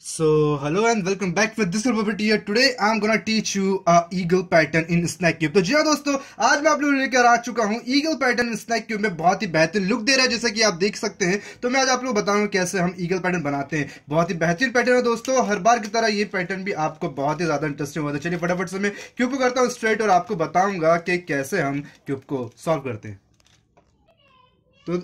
So hello and welcome back with this property here. Today I'm gonna teach you a eagle pattern in snake cube. तो जी हाँ दोस्तों आज मैं आप लोगों लेकर आ चुका हूँ eagle pattern in snake cube में बहुत ही बेहतरीन लुक दे रहा है जैसा कि आप देख सकते हैं तो मैं आज आप लोग बताऊँ कैसे हम eagle pattern बनाते हैं बहुत ही बेहतरीन पैटर्न है दोस्तों हर बार की तरह ये पैटर्न भी आपको बहुत ही ज्यादा इंटरेस्टिंग होता है चलिए फटाफट से मैं क्यूब को करता हूँ स्ट्रेट और आपको बताऊंगा कि कैसे हम क्यूब को सॉल्व करते हैं तो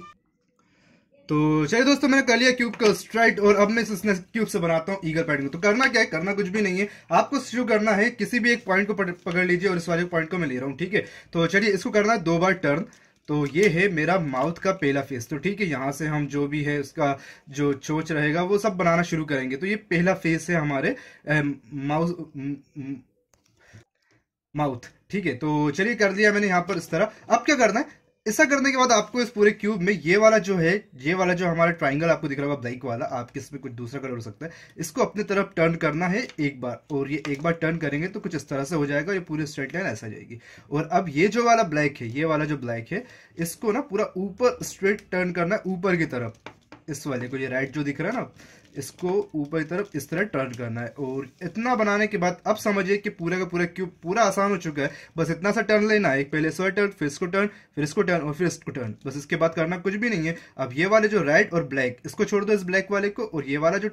तो चलिए दोस्तों मैंने कर लिया क्यूब का स्ट्राइट और अब मैं इस क्यूब से बनाता हूँ ईगल पैटर्न तो करना क्या है करना कुछ भी नहीं है आपको शुरू करना है किसी भी एक पॉइंट को पकड़ लीजिए और इस वाले पॉइंट को मैं ले रहा हूँ ठीक है तो चलिए इसको करना है दो बार टर्न तो ये है मेरा माउथ का पहला फेस तो ठीक है यहाँ से हम जो भी है उसका जो चोच रहेगा वो सब बनाना शुरू करेंगे तो ये पहला फेस है हमारे माउथ माउथ ठीक है तो चलिए कर दिया मैंने यहाँ पर इस तरह अब क्या करना है ऐसा करने के बाद आपको इस पूरे क्यूब में ये वाला जो है ये वाला जो हमारा ट्राइंगल आपको दिख रहा होगा ब्लैक वाला आपके इसमें कुछ दूसरा कलर हो सकता है इसको अपने तरफ टर्न करना है एक बार और ये एक बार टर्न करेंगे तो कुछ इस तरह से हो जाएगा ये पूरी स्ट्रेट लाइन ऐसा जाएगी और अब ये जो वाला ब्लैक है ये वाला जो ब्लैक है इसको ना पूरा ऊपर स्ट्रेट टर्न करना है ऊपर की तरफ इस वाले को ये राइट जो दिख रहा है ना इसको ऊपर की तरफ इस तरह टर्न करना है और इतना बनाने के बाद अब समझिए कि पूरा का पूरा क्यूब पूरा आसान हो चुका है बस इतना सा टर्न लेना है एक पहले इसको टर्न फिर इसको टर्न फिर इसको टर्न और फिर इसको टर्न बस इसके बाद करना कुछ भी नहीं है अब ये वाले जो रेड और ब्लैक इसको छोड़ दो इस ब्लैक वाले को और ये वाला जो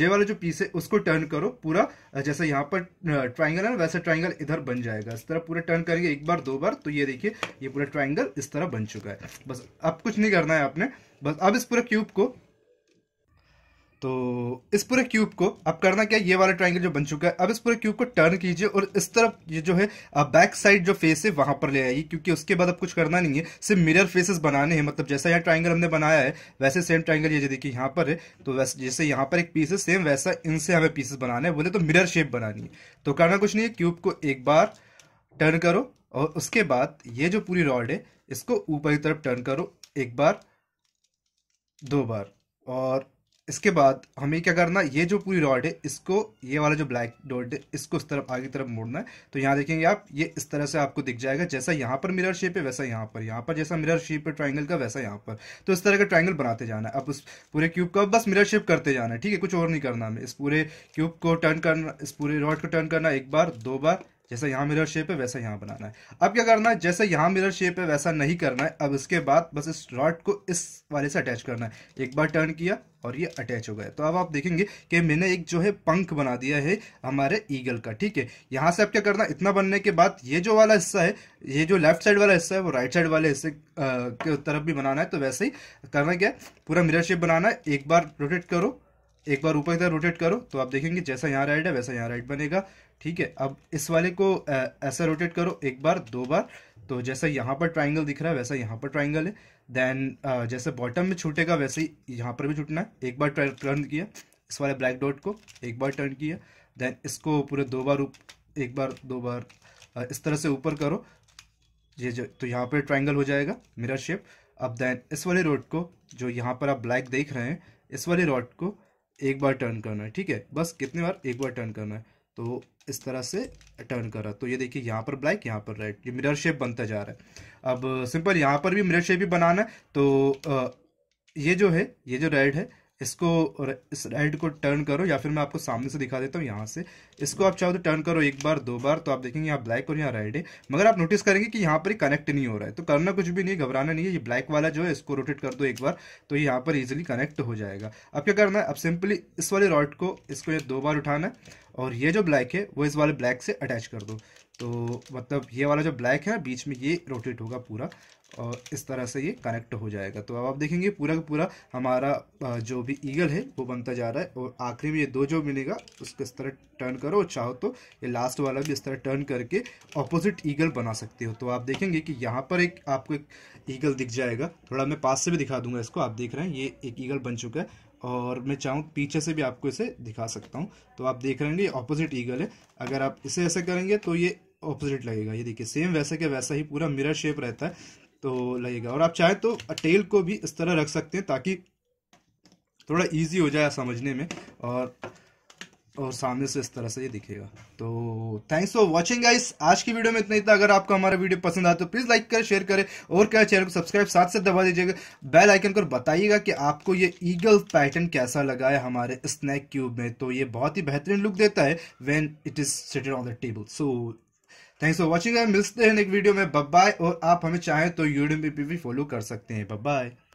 ये वाला जो पीस है उसको टर्न करो पूरा जैसे यहाँ पर ट्राइंगल है वैसे ट्राइंगल इधर बन जाएगा इस तरह पूरा टर्न करेंगे एक बार दो बार तो ये देखिए ये पूरा ट्राइंगल इस तरह बन चुका है बस अब कुछ नहीं करना है आपने बस अब इस पूरे क्यूब को तो इस पूरे क्यूब को अब करना क्या ये वाला ट्राइंगल जो बन चुका है अब इस पूरे क्यूब को टर्न कीजिए और इस तरफ ये जो है बैक साइड जो फेस है वहां पर ले आइए क्योंकि उसके बाद अब कुछ करना नहीं है सिर्फ मिरर फेसेस बनाने हैं मतलब जैसा यहाँ ट्राइंगल हमने बनाया है वैसे सेम ट्राइंगल ये देखिए यहाँ पर है तो वैसे जैसे यहाँ पर एक पीस है सेम वैसा इनसे हमें पीसेस बनाना है बोले तो मिरर शेप बनानी है तो करना कुछ नहीं है क्यूब को एक बार टर्न करो और उसके बाद ये जो पूरी रॉड है इसको ऊपर की तरफ टर्न करो एक बार दो बार और इसके बाद हमें क्या करना ये जो पूरी रॉड है इसको ये वाला जो ब्लैक डॉट है इसको इस तरफ आगे तरफ मोड़ना है तो यहाँ देखेंगे आप ये इस तरह से आपको दिख जाएगा जैसा यहाँ पर मिरर शेप है वैसा यहाँ पर यहाँ पर जैसा मिरर शेप है ट्राइंगल का वैसा यहाँ पर तो इस तरह का ट्राइंगल बनाते जाना है अब उस पूरे क्यूब का बस मिरर शेप करते जाना है ठीक है कुछ और नहीं करना हमें इस पूरे क्यूब को टर्न करना इस पूरे रॉड को टर्न करना एक बार दो बार जैसा यहाँ मिरर शेप है वैसा यहाँ बनाना है अब क्या करना है जैसा यहाँ मिरर शेप है वैसा नहीं करना है अब इसके बाद बस इस रॉड को इस वाले से अटैच करना है एक बार टर्न किया और ये अटैच हो गया तो अब आप देखेंगे कि मैंने एक जो है पंख बना दिया है हमारे ईगल का ठीक है यहाँ से अब क्या करना इतना बनने के बाद ये जो वाला हिस्सा है ये जो लेफ्ट साइड वाला हिस्सा है वो राइट साइड वाले हिस्से की तरफ भी बनाना है तो वैसे ही करना क्या पूरा मिरर शेप बनाना है एक बार रोटेट करो एक बार ऊपर इधर रोटेट करो तो आप देखेंगे जैसा यहाँ राइट है वैसा यहाँ राइट बनेगा ठीक है अब इस वाले को ऐसा रोटेट करो एक बार दो बार तो जैसा यहाँ पर ट्राइंगल दिख रहा है वैसा यहाँ पर ट्राइंगल है देन जैसे बॉटम में छूटेगा वैसे ही यहाँ पर भी छूटना है एक बार टर्न किया इस वाले ब्लैक डॉट को एक बार टर्न किया देन इसको पूरे दो बार एक बार दो बार इस तरह से ऊपर करो ये जो तो यहाँ पर ट्राइंगल हो जाएगा मिरर शेप अब देन इस वाले रोड को जो यहाँ पर आप ब्लैक देख रहे हैं इस वाले रोड को एक बार टर्न करना है ठीक है बस कितने बार एक बार टर्न करना है तो इस तरह से टर्न करा तो ये देखिए यहाँ पर ब्लैक यहाँ पर रेड ये मिरर शेप बनता जा रहा है अब सिंपल यहाँ पर भी मिरर शेप ही बनाना है तो ये जो है ये जो रेड है इसको इस राइट को टर्न करो या फिर मैं आपको सामने से दिखा देता हूँ यहाँ से इसको आप चाहो तो टर्न करो एक बार दो बार तो आप देखेंगे यहाँ ब्लैक और यहाँ राइट है मगर आप नोटिस करेंगे कि यहाँ पर ही कनेक्ट नहीं हो रहा है तो करना कुछ भी नहीं घबराना नहीं है ये ब्लैक वाला जो है इसको रोटेट कर दो एक बार तो यहाँ पर ईजिली कनेक्ट हो जाएगा अब क्या करना है अब सिंपली इस वाले रॉड को इसको दो बार उठाना है और ये जो ब्लैक है वो इस वाले ब्लैक से अटैच कर दो तो मतलब ये वाला जो ब्लैक है बीच में ये रोटेट होगा पूरा और इस तरह से ये कनेक्ट हो जाएगा तो अब आप देखेंगे पूरा का पूरा हमारा जो भी ईगल है वो बनता जा रहा है और आखिरी में ये दो जो मिलेगा उसको इस तरह टर्न करो और चाहो तो ये लास्ट वाला भी इस तरह टर्न करके ऑपोजिट ईगल बना सकते हो तो आप देखेंगे कि यहाँ पर एक आपको एक ईगल दिख जाएगा थोड़ा मैं पास से भी दिखा दूंगा इसको आप देख रहे हैं ये एक ईगल बन चुका है और मैं चाहूँ पीछे से भी आपको इसे दिखा सकता हूँ तो आप देख रहे हैं ये ऑपोजिट ईगल है अगर आप इसे ऐसे करेंगे तो ये ऑपोजिट लगेगा ये देखिए सेम वैसे के वैसा ही पूरा मिरर शेप रहता है तो लगेगा और आप चाहे तो टेल को भी इस तरह रख सकते हैं ताकि थोड़ा इजी हो जाए समझने में और और सामने से इस तरह से ये दिखेगा तो थैंक्स फॉर वॉचिंग गाइस आज की वीडियो में इतना ही था अगर आपको हमारा वीडियो पसंद आया तो प्लीज़ लाइक करें शेयर करें और क्या चैनल को सब्सक्राइब साथ साथ दबा दीजिएगा बेल आइकन को बताइएगा कि आपको ये ईगल पैटर्न कैसा लगा है हमारे स्नैक क्यूब में तो ये बहुत ही बेहतरीन लुक देता है when it is seated on the table so thanks for watching मिलते हैं नेक्स्ट वीडियो में बाय और आप हमें चाहें तो यूट्यूब पर भी फॉलो कर सकते हैं बाय